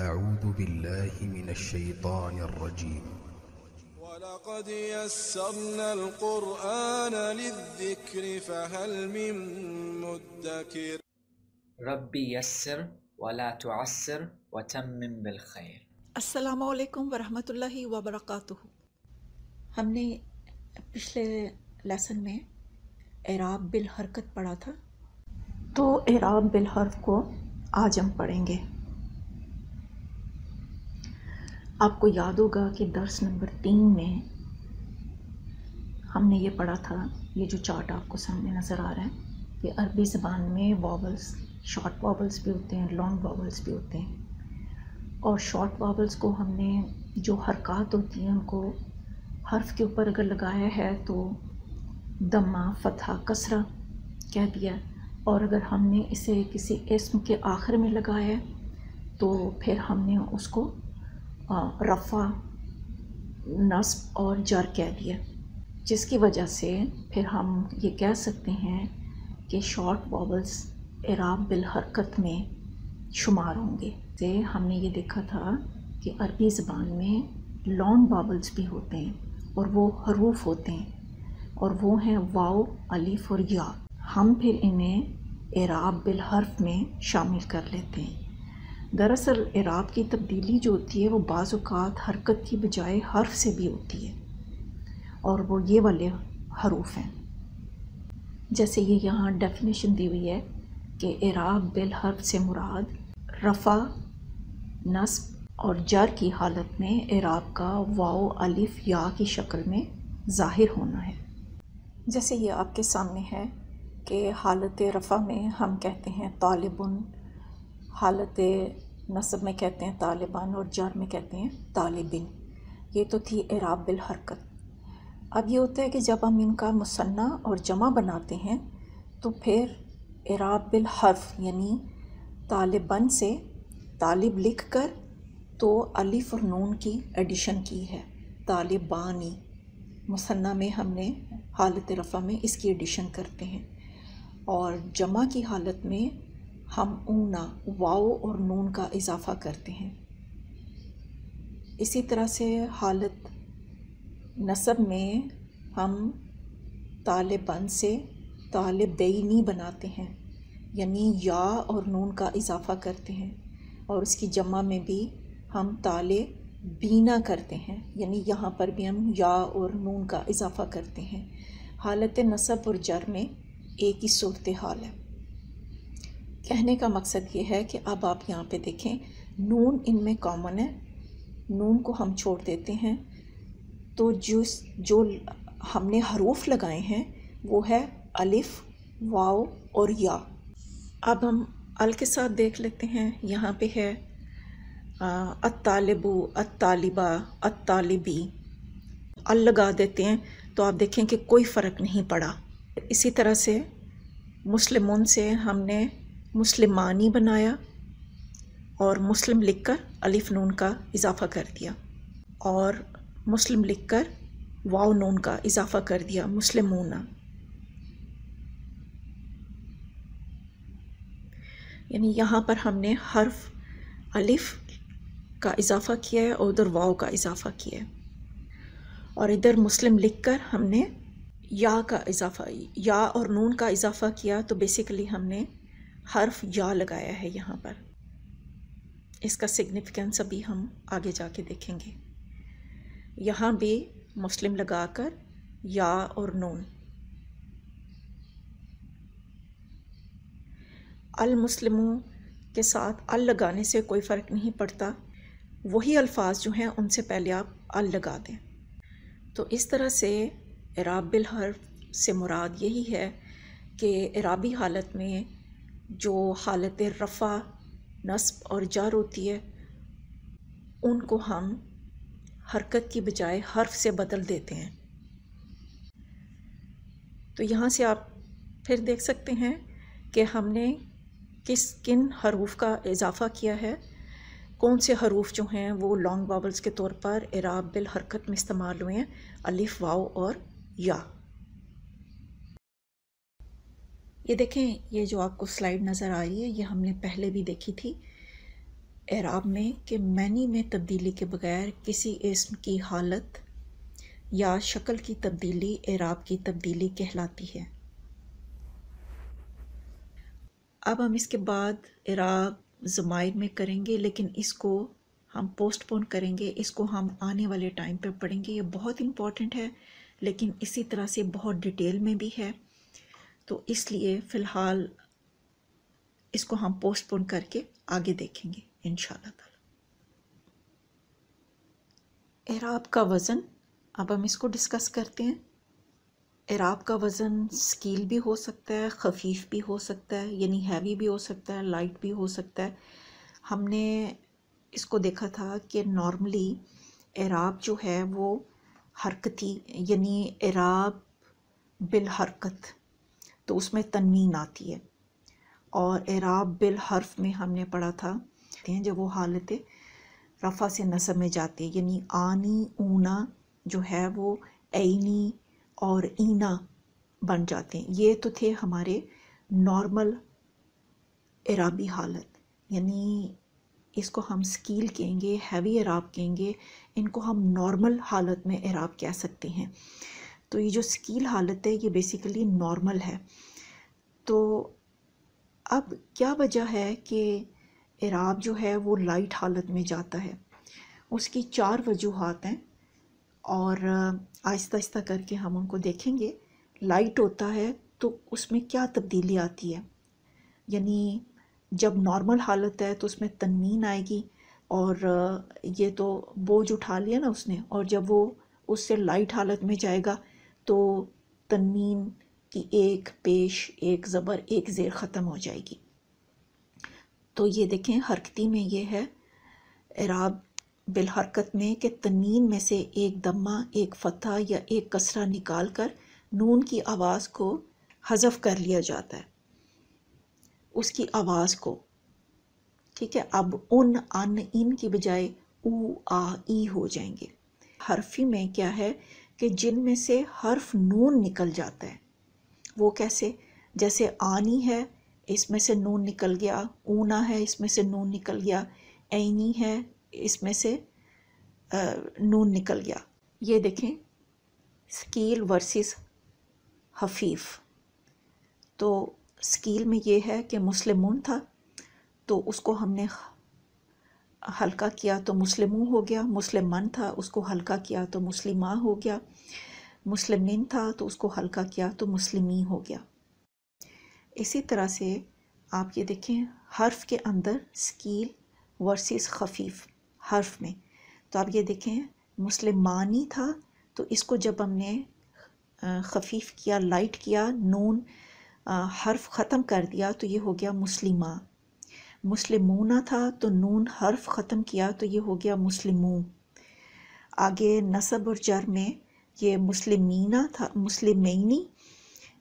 أعوذ بالله من الشيطان الرجيم ولقد يسرنا القرآن للذكر فهل من مدكر ربي يسر ولا تعسر وتمم بالخير السلام عليكم ورحمة الله وبركاته हमने पिछले लेसन में एराब बिल हरकत पढ़ा था तो एराब बिल हर्फ को आज हम पढ़ेंगे आपको याद होगा कि दर्स नंबर तीन में हमने ये पढ़ा था ये जो चार्ट आपको सामने नज़र आ रहा है कि अरबी ज़बान में वॉबल्स शॉर्ट वॉबल्स भी होते हैं लॉन्ग वॉबल्स भी होते हैं और शॉर्ट वॉबल्स को हमने जो हरकत होती हैं उनको हर्फ के ऊपर अगर लगाया है तो दमा फतहा कसरा कह दिया और अगर हमने इसे किसी इसम के आखिर में लगाया तो फिर हमने उसको हाँ, रफ़ा नस्ब और जर कह दिया जिसकी वजह से फिर हम ये कह सकते हैं कि शॉर्ट बॉबल्स इराब बिल हरकत में शुमार होंगे से हमने ये देखा था कि अरबी ज़बान में लॉन्ग बॉबल्स भी होते हैं और वो हरूफ होते हैं और वो हैं वाओ अलीफ और या हम फिर इन्हें एराब बिल हर्फ में शामिल कर लेते हैं दरअसल इराब की तब्दीली जो होती है वो बाज़ात हरकत की बजाय हर्फ से भी होती है और वो ये वाले हरूफ हैं जैसे ये यहाँ डेफिनेशन दी हुई है कि इराब बिल हर्फ से मुराद रफ़ा नस्ब और जर की हालत में इराब का वाओ अलिफ या की शक्ल में ज़ाहिर होना है जैसे ये आपके सामने है कि हालत रफ़ा में हम कहते हैं तालिबन हालत नसब में कहते हैं तालिबान और जार में कहते हैं तालिबिन ये तो थी एराब बिल हरकत अब ये होता है कि जब हम इनका मुसन्ना और जमा बनाते हैं तो फिर एराब बिल हर्फ यानी तालिबन से तालिब लिख कर तो अलिफ और नून की एडिशन की है तालिबानी मुसन्ना में हमने हालत रफ़ा में इसकी एडिशन करते हैं और जमा की हालत में हम ऊना वाओ और नून का इजाफा करते हैं इसी तरह से हालत नसब में हम तालिबन से तालिब दईनी बनाते हैं यानी या और नून का इजाफा करते हैं और उसकी जमा में भी हम ताले बीना करते हैं यानी यहाँ पर भी हम या और नून का इजाफा करते हैं हालत नसब और जर में एक ही सूरत हाल है कहने का मकसद ये है कि अब आप यहाँ पे देखें नून इनमें कॉमन है नून को हम छोड़ देते हैं तो जो जो हमने हरूफ लगाए हैं वो है अलिफ़ वाओ और या अब हम अल के साथ देख लेते हैं यहाँ पे है अतालबू अतालिबा अतालिबी अल लगा देते हैं तो आप देखें कि कोई फ़र्क नहीं पड़ा इसी तरह से मुस्लिमों से हमने मुस्लिमानी बनाया और मुस्लिम लिखकर अलिफ नून का इजाफ़ा कर दिया और मुस्लिम लिखकर वाव नून का इजाफ़ा कर दिया मुस्लिमूना यानी यहाँ पर हमने हर्फ अलिफ का इजाफ़ा किया है और उधर वाव का इजाफ़ा किया है और इधर मुस्लिम लिख कर हमने या का इजाफ़ा या और नून का इजाफ़ा किया तो बेसिकली हमने हर्फ या लगाया है यहाँ पर इसका सिग्निफिकेंस अभी हम आगे जाके देखेंगे यहाँ भी मुस्लिम लगाकर या और नून अल मुस्लिमों के साथ अल लगाने से कोई फ़र्क नहीं पड़ता वही अल्फाज जो हैं उनसे पहले आप अल लगा दें तो इस तरह से इराबिल हर्फ से मुराद यही है कि इराबी हालत में जो हालत रफ़ा नस्ब और जार होती है उनको हम हरकत की बजाय हर्फ से बदल देते हैं तो यहाँ से आप फिर देख सकते हैं कि हमने किस किन हरूफ का इजाफ़ा किया है कौन से हरूफ जो हैं वो लॉन्ग वावल्स के तौर पर इराब बिल हरकत में इस्तेमाल हुए हैं अलिफ़ वाओ और या ये देखें ये जो आपको स्लाइड नज़र आ रही है ये हमने पहले भी देखी थी एराब में कि मैनी में तब्दीली के बगैर किसी इसम की हालत या शक्ल की तब्दीली एराब की तब्दीली कहलाती है अब हम इसके बाद एराब ज़मायर में करेंगे लेकिन इसको हम पोस्टपोन करेंगे इसको हम आने वाले टाइम पर पढ़ेंगे ये बहुत इम्पॉर्टेंट है लेकिन इसी तरह से बहुत डिटेल में भी है तो इसलिए फ़िलहाल इसको हम पोस्टपोन करके आगे देखेंगे इन शराब का वज़न अब हम इसको डिस्कस करते हैं एराब का वज़न स्कील भी हो सकता है खफीफ भी हो सकता है यानी हैवी भी हो सकता है लाइट भी हो सकता है हमने इसको देखा था कि नॉर्मली एराब जो है वो हरकती यानी एराब बिल हरकत तो उसमें तनवीन आती है और एराब बिल हर्फ में हमने पढ़ा था जब वो हालत रफ़ा से नसब में है यानी आनी ऊना जो है वो ऐनी और ईना बन जाते हैं ये तो थे हमारे नॉर्मल एराबी हालत यानी इसको हम स्कील कहेंगे हैवी एराब कहेंगे इनको हम नॉर्मल हालत में एराब कह सकते हैं तो ये जो स्कील हालत है ये बेसिकली नॉर्मल है तो अब क्या वजह है कि इराब जो है वो लाइट हालत में जाता है उसकी चार वजूहत हैं और आहिस्ता आहिस्ता करके हम उनको देखेंगे लाइट होता है तो उसमें क्या तब्दीली आती है यानी जब नॉर्मल हालत है तो उसमें तनमीन आएगी और ये तो बोझ उठा लिया ना उसने और जब वो उससे लाइट हालत में जाएगा तो तनमीम की एक पेश एक ज़बर एक ज़ेर ख़त्म हो जाएगी तो ये देखें हरकती में ये है एराब बिलहरकत में कि तनवीन में से एक दम्मा एक फ़तह या एक कसरा निकाल कर नून की आवाज़ को हज़फ कर लिया जाता है उसकी आवाज़ को ठीक है अब उन अन इन की बजाय ऊ आ ई हो जाएंगे हरफी में क्या है कि जिनमें से हर्फ नून निकल जाता है वो कैसे जैसे आनी है इसमें से नून निकल गया ऊना है इसमें से नून निकल गया ऐनी है इसमें से नून निकल गया ये देखें स्कील वर्सेस हफीफ तो स्कील में ये है कि मुस्लिम था तो उसको हमने हल्का किया तो मुस्लिम हो गया मुस्लिम मन था उसको हल्का किया तो मुस्लिम हो गया मुस्लिम था तो उसको हल्का किया तो मुस्लिमी हो गया इसी तरह से आप ये देखें हर्फ के अंदर स्कील वर्सेस खफीफ हर्फ में तो आप ये देखें मुस्लिमानी था तो इसको जब हमने खफीफ किया लाइट किया नून हर्फ ख़त्म कर दिया तो ये हो गया मुस्लिमा मुस्लिमूना था तो नून हर्फ ख़त्म किया तो ये हो गया मुस्लिमू आगे नसब और जर में ये मुस्लिमीना था मुस्लिमीनी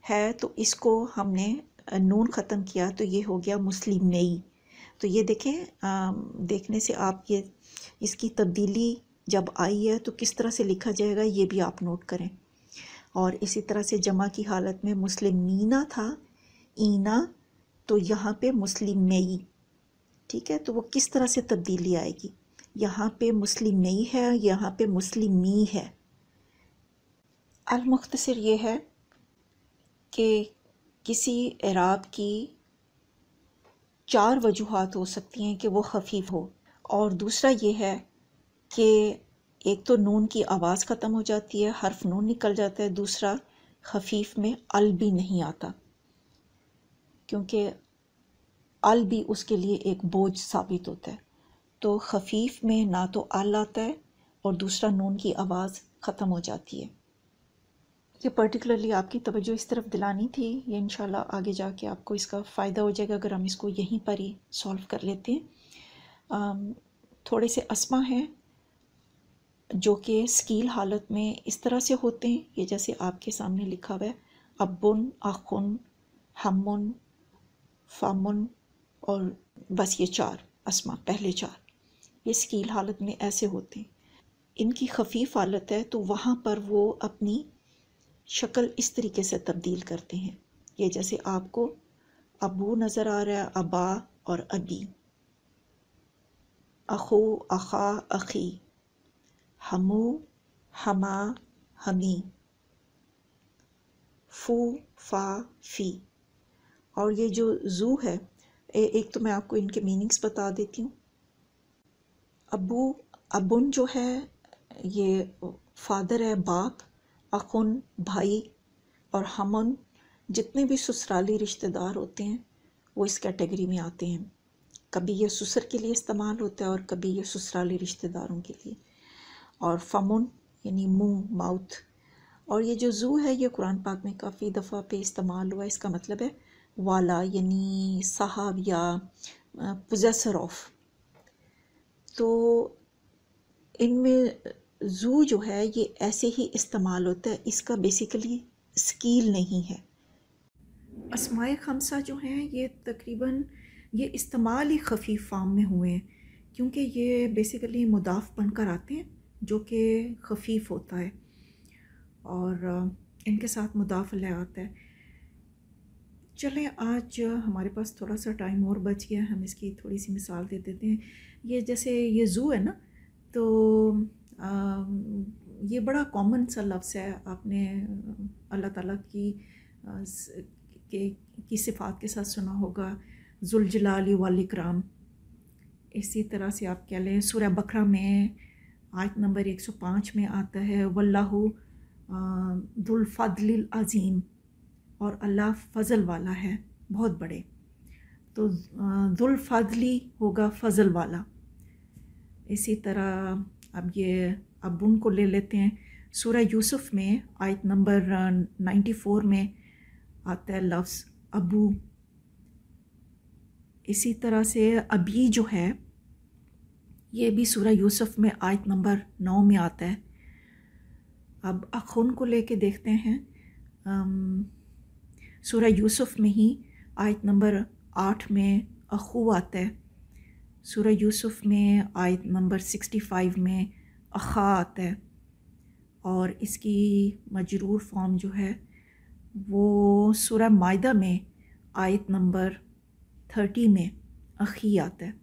है तो इसको हमने नून ख़त्म किया तो ये हो गया मुस्लिमई तो ये देखें देखने से आप ये इसकी तब्दीली जब आई है तो किस तरह से लिखा जाएगा ये भी आप नोट करें और इसी तरह से जमा की हालत में मुस्लिमीना था ईना तो यहाँ पे मुस्लिमई ठीक है तो वो किस तरह से तब्दीली आएगी यहाँ पे मुस्लिम नहीं है यहाँ पे मुस्लिमी है अलमुख्तसर ये है कि किसी इराब की चार वजूहत हो सकती हैं कि वो खफीफ हो और दूसरा ये है कि एक तो नून की आवाज़ ख़त्म हो जाती है हर्फ नून निकल जाता है दूसरा खफीफ में अल भी नहीं आता क्योंकि अल भी उसके लिए एक बोझ साबित होता है तो खफीफ में ना तो अल आता है और दूसरा नून की आवाज़ ख़त्म हो जाती है ये पर्टिकुलरली आपकी तवज्जो इस तरफ दिलानी थी ये इन आगे जाके आपको इसका फ़ायदा हो जाएगा अगर हम इसको यहीं पर ही सॉल्व कर लेते हैं थोड़े से असमा हैं जो कि स्कील हालत में इस तरह से होते हैं ये जैसे आपके सामने लिखा हुआ है अबुन आखुन हमुन फामुन और बस ये चार असमा पहले चार ये स्कील हालत में ऐसे होते हैं इनकी खफीफ हालत है तो वहाँ पर वो अपनी शक्ल इस तरीके से तब्दील करते हैं ये जैसे आपको अबू नज़र आ रहा है अबा और अबी अखो अखा अखी हमो हमा हमी फू फा फी और ये जो जू है एक तो मैं आपको इनके मीनिंग्स बता देती हूँ अबू अबुन जो है ये फादर है बाप अखुन भाई और हमन जितने भी ससुराली रिश्तेदार होते हैं वो इस कैटेगरी में आते हैं कभी ये ससुर के लिए इस्तेमाल होता है और कभी ये ससुराली रिश्तेदारों के लिए और फमुन यानी मुंह माउथ और ये जो जू है ये कुरान पाक में काफ़ी दफ़ा पे इस्तेमाल हुआ इसका मतलब है वाला यानी साहब या पोजेसर ऑफ तो इनमें जू जो है ये ऐसे ही इस्तेमाल होता है इसका बेसिकली स्कील नहीं है असमाय खमसा जो हैं ये तकरीबन ये इस्तेमाल ही खफीफ फॉर्म में हुए हैं क्योंकि ये बेसिकली मुदाफ़ बनकर आते हैं जो कि खफीफ होता है और इनके साथ मुदाफ़ आता है चलें आज हमारे पास थोड़ा सा टाइम और बच गया हम इसकी थोड़ी सी मिसाल दे देते हैं ये जैसे ये ज़ू है ना तो आ, ये बड़ा कॉमन सा लफ्ज़ है आपने अल्लाह ताला की के की सिफात के साथ सुना होगा जुलजलाली वाल कराम इसी तरह से आप कह लें सूर्य बकरा में आयत नंबर 105 में आता है वल्लाहु दुल अज़ीम और अल्लाह फ़ज़ल वाला है बहुत बड़े तो फ़ज़ली होगा फ़ज़ल वाला इसी तरह अब ये अब उनको ले लेते हैं सूर्य यूसुफ में आयत नंबर नाइन्टी फोर में आता है लफ्ज़ अबू इसी तरह से अबी जो है ये भी सूर्य यूसुफ में आयत नंबर नौ में आता है अब अखुन को लेके देखते हैं सूर्य यूसुफ में ही आयत नंबर आठ में अखू आता है सूर्य यूसुफ में आयत नंबर सिक्सटी फाइव में अखा आता है और इसकी मजरूर फॉर्म जो है वो सूर्य मायदा में आयत नंबर थर्टी में अखी आता है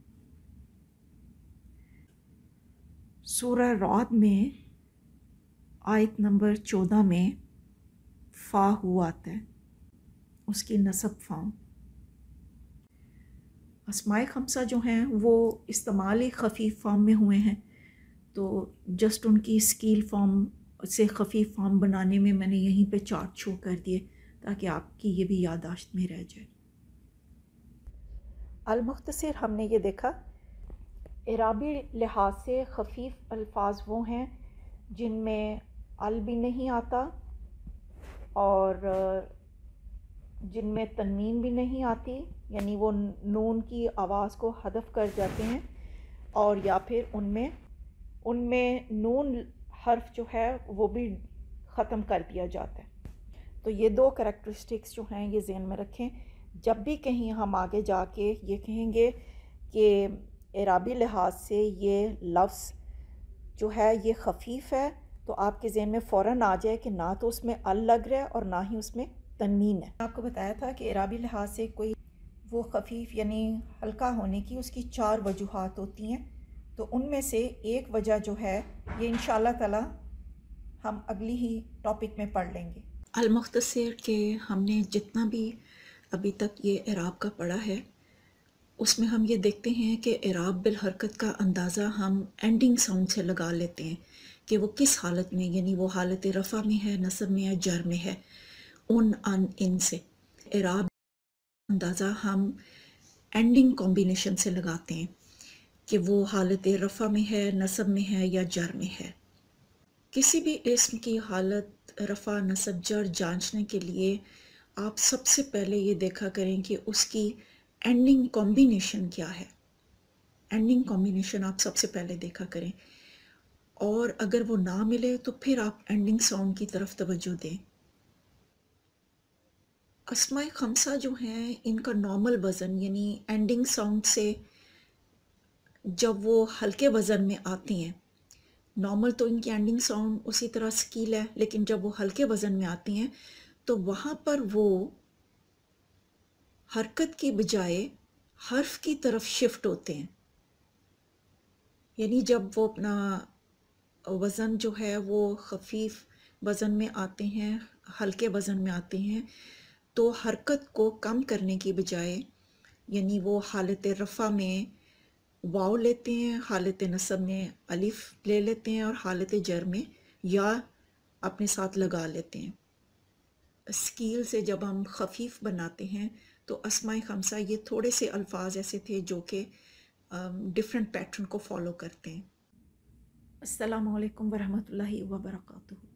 सूर्य रौद में आयत नंबर चौदह में फ़ा हुआ आता है उसकी नसब फॉर्म असमाय खमसा जो हैं वो इस्तेमाल ही खफीफ फॉर्म में हुए हैं तो जस्ट उनकी स्कील फॉर्म से खफी फॉर्म बनाने में मैंने यहीं पे चार्ट शो कर दिए ताकि आपकी ये भी यादाश्त में रह जाए अलमुख्तर हमने ये देखा इराबी लिहाज से खफीफ अल्फाज वो हैं जिनमें अल भी नहीं आता और जिनमें तनवीन भी नहीं आती यानी वो नून की आवाज़ को हदफ कर जाते हैं और या फिर उनमें उनमें नून हर्फ जो है वो भी ख़त्म कर दिया जाता है तो ये दो करेक्टरिस्टिक्स जो हैं ये जहन में रखें जब भी कहीं हम आगे जाके ये कहेंगे कि एराबी लिहाज से ये लफ्ज़ जो है ये खफीफ़ है तो आपके जहन में फ़ौर आ जाए कि ना तो उसमें अल लग रहा है और ना ही उसमें तनमीन है आपको बताया था कि इराबी लिहाज से कोई वो खफीफ यानी हल्का होने की उसकी चार वजूहत होती हैं तो उनमें से एक वजह जो है ये इन ताला हम अगली ही टॉपिक में पढ़ लेंगे अलमुख्तर के हमने जितना भी अभी तक ये इराब का पढ़ा है उसमें हम ये देखते हैं कि इराब बिल हरकत का अंदाज़ा हम एंडिंग साउंड से लगा लेते हैं कि वो किस हालत में यानी वो हालत रफ़ा में है नसब में है जर में है उन अन इन से एराब अंदाज़ा हम एंडिंग कॉम्बिनेशन से लगाते हैं कि वो हालत रफ़ा में है नसब में है या जर में है किसी भी इसम की हालत रफ़ा नसब जर जांचने के लिए आप सबसे पहले ये देखा करें कि उसकी एंडिंग कॉम्बिनेशन क्या है एंडिंग कॉम्बिनेशन आप सबसे पहले देखा करें और अगर वो ना मिले तो फिर आप एंडिंग साउंड की तरफ तवज्जो दें असमाय खमसा जो हैं इनका नॉर्मल वज़न यानी एंडिंग साउंड से जब वो हल्के वज़न में आते हैं नॉर्मल तो इनकी एंडिंग साउंड उसी तरह स्कील है लेकिन जब वो हल्के वज़न में आती हैं तो वहाँ पर वो हरकत की बजाय हर्फ की तरफ शिफ्ट होते हैं यानी जब वो अपना वज़न जो है वो खफीफ वज़न में आते हैं हल्के वज़न में आते हैं तो हरकत को कम करने की बजाय यानी वो हालत रफ़ा में वाव लेते हैं हालत नसब में अलिफ ले लेते हैं और हालत जर में या अपने साथ लगा लेते हैं स्कील से जब हम खफीफ बनाते हैं तो असमाय खमसा ये थोड़े से अल्फाज ऐसे थे जो कि डिफरेंट पैटर्न को फॉलो करते हैं असलकम वरहमल वर्का